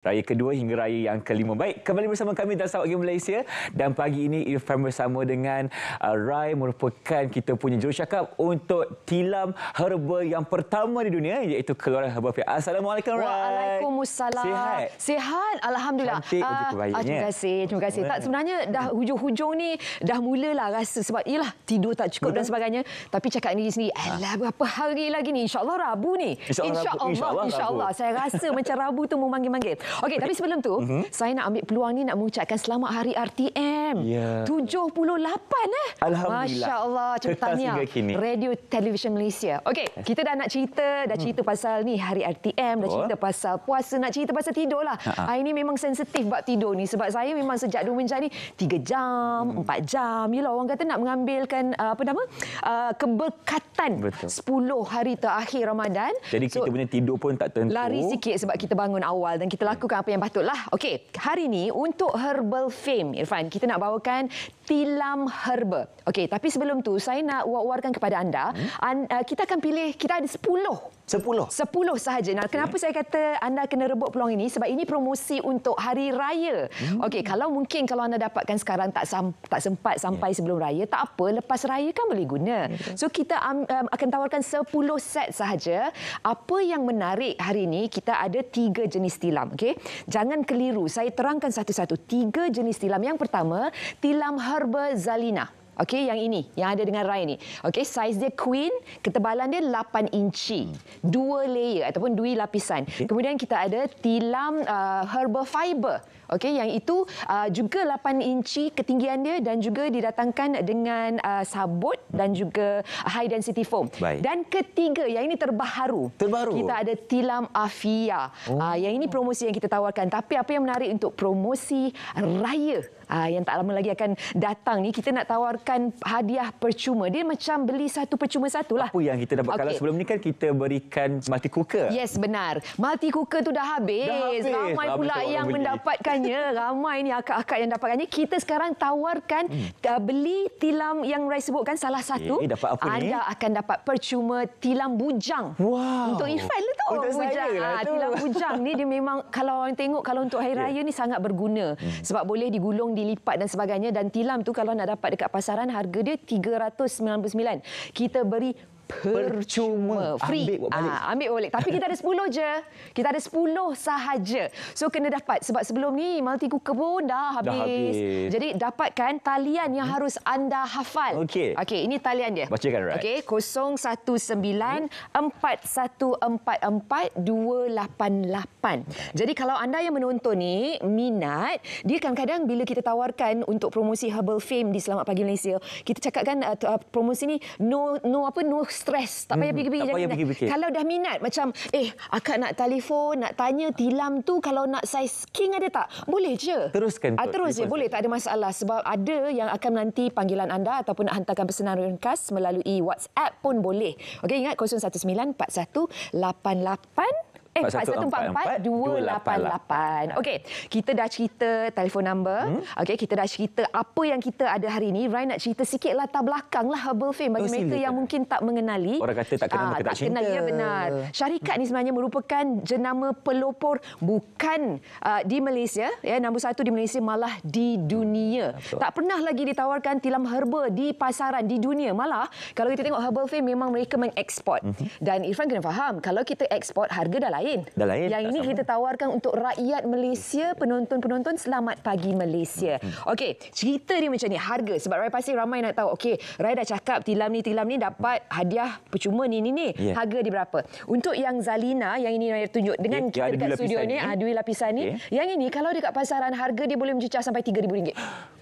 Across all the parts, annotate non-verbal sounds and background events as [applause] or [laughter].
Raya kedua hingga raya yang kelima. Baik, kembali bersama kami dalam Sabah Game Malaysia. Dan pagi ini, Irfan bersama dengan uh, Rai merupakan kita punya jurucakap untuk tilam herba yang pertama di dunia iaitu keluar herba fiat. Assalamualaikum, Rai. Waalaikumsalam. Sihat? Sihat, Alhamdulillah. Cantik uh, uji kebaikannya. Ah, ah, terima kasih. Terima kasih. Tak, sebenarnya dah hujung-hujung ni dah mulalah rasa sebab ialah tidur tak cukup Betul. dan sebagainya. Tapi cakap ini di sini, alah berapa hari lagi ni? InsyaAllah Rabu ni. InsyaAllah. InsyaAllah. Insya insya insya saya rasa macam Rabu tu memanggil-manggil. Okey, tapi sebelum tu, mhm. saya nak ambil peluang ni nak mengucapkan selamat hari RTM. Yeah. 78 eh. Alhamdulillah. Masya-Allah, cepat [laughs] Radio Television Malaysia. Okey, kita dah nak cerita, dah mhm. cerita pasal ni hari RTM, dah cerita pasal puasa, nak cerita pasal tidur lah. Ha ini memang sensitif buat tidur ni sebab saya memang sejak dua menjadi 3 jam, 4 mhm. jam. Yalah orang kata nak mengambilkan uh, apa nama? Uh, keberkatan Betul. 10 hari terakhir Ramadan. Jadi kita punya tidur pun tak tentu. Lari sikit sebab kita bangun awal dan kita lakukan lakukan apa yang patutlah. Okey, hari ini untuk Herbal Fame, Irfan, kita nak bawakan tilam herba. Okey, tapi sebelum tu saya nak war kepada anda, hmm? Eh, kita akan pilih kita ada 10 Sepuluh. Sepuluh sahaja. Nah, kenapa saya kata anda kena rebut peluang ini? Sebab ini promosi untuk hari raya. Mm. Okey, kalau mungkin kalau anda dapatkan sekarang tak sam, tak sempat sampai yeah. sebelum raya, tak apa. Lepas raya kan boleh guna. Yeah. Ya, so kita um, um, akan tawarkan sepuluh set sahaja. Apa yang menarik hari ini? Kita ada tiga jenis tilam. Okay, jangan keliru. Saya terangkan satu-satu. Tiga jenis tilam. Yang pertama, tilam herba zalina. Okey, yang ini, yang ada dengan Rai ni. Okey, saiz dia queen, ketebalan dia 8 inci. Hmm. Dua layer ataupun dua lapisan. Okay. Kemudian kita ada tilam uh, herbal fiber. Okey, yang itu uh, juga 8 inci ketinggian dia dan juga didatangkan dengan uh, sabut dan juga high density foam. Baik. Dan ketiga, yang ini terbaru. Terbaru. Kita ada tilam afia. Oh. Uh, yang ini promosi yang kita tawarkan. Tapi apa yang menarik untuk promosi raya uh, yang tak lama lagi akan datang ni, kita nak tawarkan menawarkan hadiah percuma. Dia macam beli satu percuma satu lah. Apa yang kita dapat okay. kalau sebelum ni kan kita berikan multi cooker. Yes, benar. Multi cooker tu dah habis. Dah habis. Ramai habis pula yang bunyi. mendapatkannya. [laughs] Ramai ni akak-akak yang dapatkannya. Kita sekarang tawarkan hmm. uh, beli tilam yang Rai sebutkan salah satu. Okay, dapat apa Anda ni? akan dapat percuma tilam bujang. Wow. Untuk Irfan lah tu. Untuk oh, bujang. lah ha, Tilam bujang ni dia memang [laughs] kalau orang tengok kalau untuk hari raya ni sangat berguna. Hmm. Sebab boleh digulung, dilipat dan sebagainya. Dan tilam tu kalau nak dapat dekat pasar pasaran harga dia 399. Kita beri percuma free ambil balik. Aa, ah, ambil balik tapi kita ada 10 je kita ada 10 sahaja so kena dapat sebab sebelum ni multi cooker pun dah habis, dah habis. jadi dapatkan talian yang hmm? harus anda hafal okey okey ini talian dia bacakan right okey 019414488 jadi kalau anda yang menonton ni minat dia kadang-kadang bila kita tawarkan untuk promosi herbal fame di Selamat Pagi Malaysia kita cakapkan uh, uh promosi ni no no apa no stres. Tak payah pergi fikir. Tak payah pergi fikir. Kalau dah minat macam eh akak nak telefon, nak tanya tilam tu kalau nak saiz king ada tak? Boleh je. Teruskan. Ah, terus je. Boleh. Tak ada masalah. Sebab ada yang akan menanti panggilan anda ataupun nak hantarkan pesanan ringkas melalui WhatsApp pun boleh. Okey ingat 019 41 88 Eh, 0144-288. Okey, kita dah cerita telefon number. Hmm? Okey, kita dah cerita apa yang kita ada hari ini. Ryan nak cerita sikit latar belakang lah Herbal Fame bagi oh, mereka yang mungkin tak mengenali. Orang kata tak kenal, ah, mereka tak, tak kenal. Ya, cinta. Ya, benar. Syarikat ni sebenarnya merupakan jenama pelopor bukan uh, di Malaysia. Ya, nombor satu di Malaysia malah di dunia. Hmm, betul. Tak pernah lagi ditawarkan tilam herba di pasaran di dunia. Malah, kalau kita tengok Herbal Fame memang mereka mengekspor. Mhm. Dan Irfan kena faham, kalau kita ekspor, harga dah lain lain. Dah lain. Yang ini sama. kita tawarkan untuk rakyat Malaysia, penonton-penonton Selamat Pagi Malaysia. Hmm, hmm. Okey, cerita dia macam ni, harga. Sebab Rai pasti ramai nak tahu. Okey, Rai dah cakap tilam ni, tilam ni dapat hadiah percuma ni, ni, ni. Yeah. Harga dia berapa? Untuk yang Zalina, yang ini Rai tunjuk dengan okay, kita dekat studio ni, ada ah, dua lapisan ni. Okay. Yang ini, kalau dekat pasaran, harga dia boleh mencecah sampai RM3,000.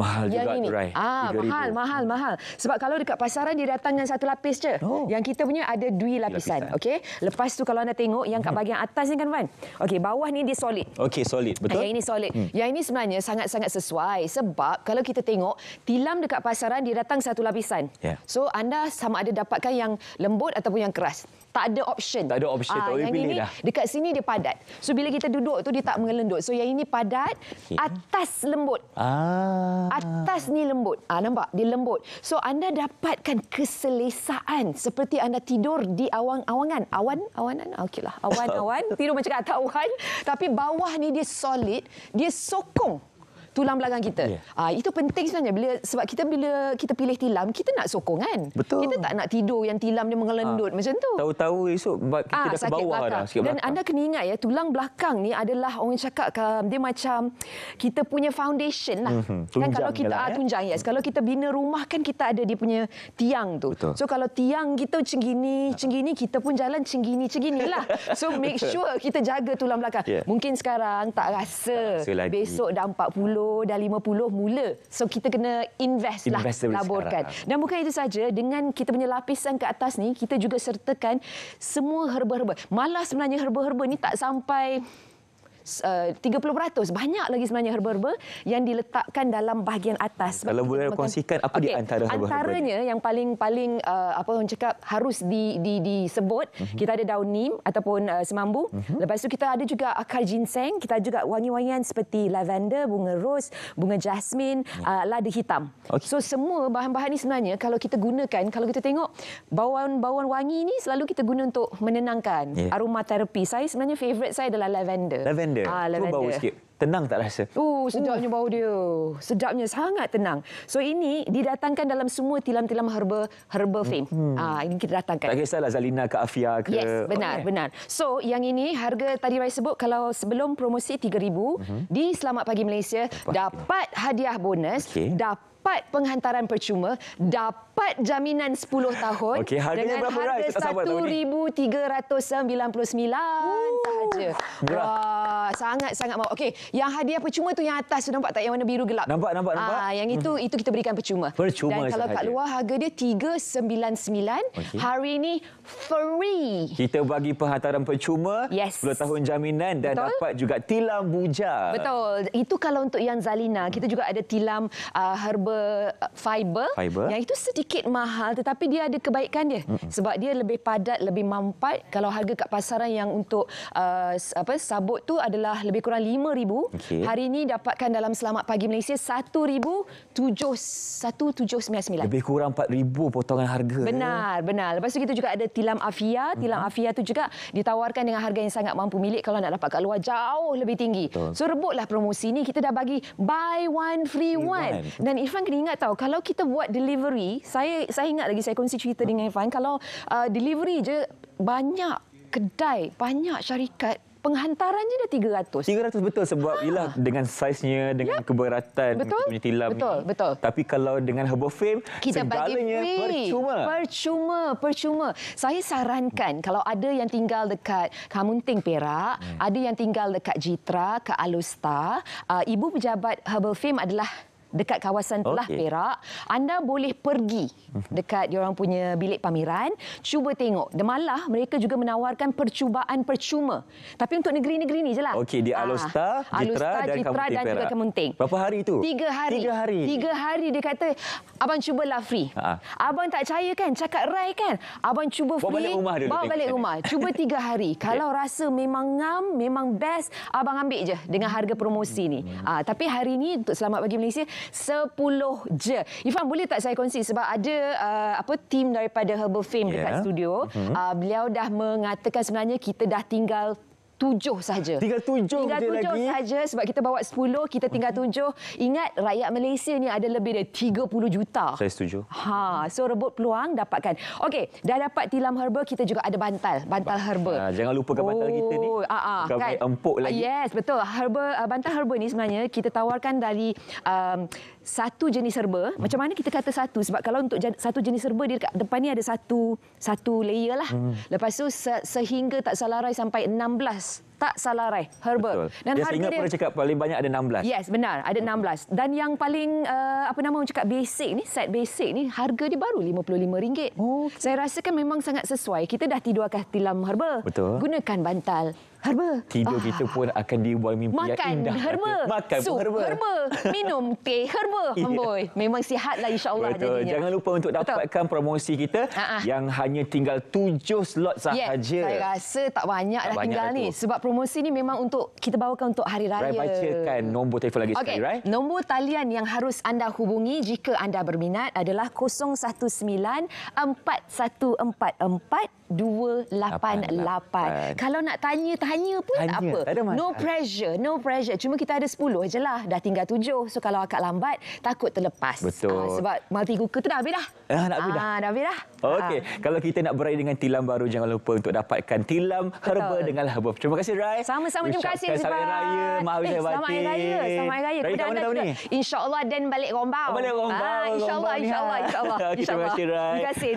Mahal yang juga, ini. Rai. Ah, mahal, mahal, mahal. Sebab kalau dekat pasaran, dia datang dengan satu lapis je. Oh. Yang kita punya ada dua lapisan. lapisan. Okey. Lepas tu kalau anda tengok, yang kat bahagian atas ni kan Wan. Okey, bawah ni dia solid. Okey, solid. Betul? Yang ini solid. Hmm. Yang ini sebenarnya sangat-sangat sesuai sebab kalau kita tengok tilam dekat pasaran dia datang satu lapisan. Yeah. So anda sama ada dapatkan yang lembut ataupun yang keras tak ada option. Tak ada option, ha, tak boleh ini, dah. Dekat sini dia padat. So bila kita duduk tu dia tak mengelendut. So yang ini padat, okay. atas lembut. Ah. Atas ni lembut. Ah ha, nampak? Dia lembut. So anda dapatkan keselesaan seperti anda tidur di awang-awangan. Awan, awanan, ah, okeylah. Awan, [laughs] awan. Tidur macam kat awan. Tapi bawah ni dia solid, dia sokong tulang belakang kita. Yeah. Uh, itu penting sebenarnya bila sebab kita bila kita pilih tilam kita nak sokongan. Betul. Kita tak nak tidur yang tilam dia mengelendut uh, macam tu. Tahu-tahu esok kita uh, dah ke bawah belakang. dah sikit belakang. Dan anda kena ingat ya tulang belakang ni adalah orang cakap ah, dia macam kita punya foundation lah. Mm-hmm. Kan kalau kita ah, ya. tunjang yes. Kalau kita bina rumah kan kita ada dia punya tiang tu. Betul. So kalau tiang kita cenggini, cenggini kita pun jalan cenggini, gini, macam lah. [laughs] So make sure kita jaga tulang belakang. Yeah. Mungkin sekarang tak rasa. Tak rasa Besok dah 40 40 dah 50 mula. So kita kena invest lah laburkan. Sekarang. Ha. Dan bukan itu saja, dengan kita punya lapisan ke atas ni kita juga sertakan semua herba-herba. Malah sebenarnya herba-herba ni tak sampai 30% uh, banyak lagi sebenarnya herba-herba yang diletakkan dalam bahagian atas. Kalau boleh makan. kongsikan apa okay. di antara herba-herba? Antaranya yang paling paling uh, apa orang cakap harus di di disebut, uh-huh. kita ada daun nim ataupun uh, semambu. Uh-huh. Lepas tu kita ada juga akar ginseng, kita juga wangi-wangian seperti lavender, bunga rose, bunga jasmine, yeah. uh, lada hitam. Okay. So semua bahan-bahan ini sebenarnya kalau kita gunakan, kalau kita tengok bauan-bauan wangi ini selalu kita guna untuk menenangkan, yeah. terapi. Saya sebenarnya favorite saya adalah lavender. Lavender lavender. Ah, lavender. Tu bau sikit. Tenang tak rasa? Uh, sedapnya bau dia. Sedapnya sangat tenang. So ini didatangkan dalam semua tilam-tilam herba herba fame. Hmm. Ah, ini kita datangkan. Tak kisahlah Zalina ke Afia ke. Yes, benar, okay. benar. So yang ini harga tadi saya sebut kalau sebelum promosi 3000 uh-huh. Mhm. di Selamat Pagi Malaysia dapat, dapat hadiah bonus, okay. dapat dapat penghantaran percuma, dapat jaminan 10 tahun okay, harga dengan berapa harga RM1,399 sahaja. Wah, sangat-sangat mahu. Okey, yang hadiah percuma tu yang atas tu nampak tak yang warna biru gelap? Nampak, nampak, ah, nampak. Ah, yang itu hmm. itu kita berikan percuma. Percuma Dan kalau sahaja. kat luar harga dia RM399, okay. hari ini free. Kita bagi penghantaran percuma, yes. 10 tahun jaminan dan Betul? dapat juga tilam buja. Betul. Itu kalau untuk yang Zalina, kita juga ada tilam uh, ah, herba Uh, fiber fiber, yang itu sedikit mahal tetapi dia ada kebaikan dia mm-hmm. sebab dia lebih padat lebih mampat kalau harga kat pasaran yang untuk uh, apa sabut tu adalah lebih kurang 5000 okay. hari ini dapatkan dalam selamat pagi Malaysia 1799 lebih kurang 4000 potongan harga ya? benar eh. benar lepas tu kita juga ada tilam afia mm-hmm. tilam afia tu juga ditawarkan dengan harga yang sangat mampu milik kalau nak dapat kat luar jauh lebih tinggi Betul. so rebutlah promosi ni kita dah bagi buy one free one, free one. dan Irfan orang kena ingat tahu kalau kita buat delivery, saya saya ingat lagi saya kongsi cerita dengan Irfan kalau uh, delivery je banyak kedai, banyak syarikat penghantarannya dah 300. 300 betul sebab ha. Ah. yalah dengan saiznya dengan yep. keberatan betul? punya tilam betul, ni. Betul. Tapi kalau dengan Herbal Fame kita segalanya percuma. Percuma, percuma. Saya sarankan kalau ada yang tinggal dekat Kamunting Perak, hmm. ada yang tinggal dekat Jitra ke Alustar, uh, ibu pejabat Herbal Fame adalah dekat kawasan Telah okay. Perak, anda boleh pergi mhm. dekat diorang punya bilik pameran, cuba tengok. Demalah mereka juga menawarkan percubaan percuma. Tapi untuk negeri-negeri ni jelah. Okey, di ah, Alusta, ha, Jitra, Alosta, dan, Jitra dan juga Kementing. Berapa hari itu? Tiga hari. Tiga hari. Tiga hari dia kata, abang cubalah free. Ha. Abang tak percaya kan? Cakap rai kan? Abang cuba free. Bawa balik rumah dulu. Bawa balik rumah. Cuba tiga hari. okay. Kalau rasa memang ngam, memang best, abang ambil je dengan harga promosi ni. Hmm. Ah, tapi hari ini untuk Selamat Pagi Malaysia, 10 je. Ifan boleh tak saya kongsi sebab ada uh, apa tim daripada Herbal Fame yeah. dekat ya. studio. Mm-hmm. Uh, beliau dah mengatakan sebenarnya kita dah tinggal tujuh saja. Tinggal tujuh tinggal tujuh lagi. Tinggal tujuh saja sebab kita bawa sepuluh, kita tinggal tujuh. Ingat rakyat Malaysia ni ada lebih dari tiga puluh juta. Saya setuju. Ha, so rebut peluang dapatkan. Okey, dah dapat tilam herba, kita juga ada bantal. Bantal herba. Ha, jangan lupakan bantal kita ni. Oh, ha, ha, kan? empuk lagi. Yes, betul. Herba, bantal herba ni sebenarnya kita tawarkan dari um, satu jenis serba, hmm. macam mana kita kata satu? Sebab kalau untuk satu jenis serba, di depan ni ada satu satu layer lah. Hmm. Lepas tu sehingga tak salah rai sampai 16 tak salah rai herba Betul. dan harga ingat dia ingat pernah cakap paling banyak ada 16 yes benar ada 16 dan yang paling uh, apa nama cakap basic ni set basic ni harga dia baru RM55 oh, okay. saya kan memang sangat sesuai kita dah tidur akan tilam herba Betul. gunakan bantal Herba. Tidur ah. kita pun akan dibuat mimpi Makan yang indah. Herba. Makan Sup. herba. herba. Minum teh herba. [laughs] Amboi. Yeah. Memang sihatlah insyaAllah. Betul. Jadinya. Jangan lupa untuk dapatkan Betul. promosi kita ah, ah. yang hanya tinggal tujuh slot sahaja. Yeah. Saya rasa tak banyak dah tinggal lah ni. Sebab promosi ni memang untuk kita bawakan untuk hari raya. Saya bacakan nombor telefon lagi okay. sekali, right? Nombor talian yang harus anda hubungi jika anda berminat adalah 019 4144 288. Kalau nak tanya, tanya pun tanya. apa. No pressure, no pressure. Cuma kita ada 10 je lah. Dah tinggal 7. So kalau akak lambat, takut terlepas. Betul. Ah, sebab multi cooker tu dah habis dah. Ah, nak habis dah? Ah, dah habis dah. Okey. Ah. Kalau kita nak beraya dengan tilam baru, jangan lupa untuk dapatkan tilam herba Betul. dengan herba. Terima kasih, Rai. Sama-sama. Terima kasih, Zifat. Selamat Hari Raya. Maaf, eh, Selamat Hari Raya. Selamat Hari Raya. Rai, tahun ni? InsyaAllah, Dan balik Rombau. balik Rombau. Ah, Insya Allah, insya Allah, [laughs] insya Allah. terima kasih, Rai. Terima kasih.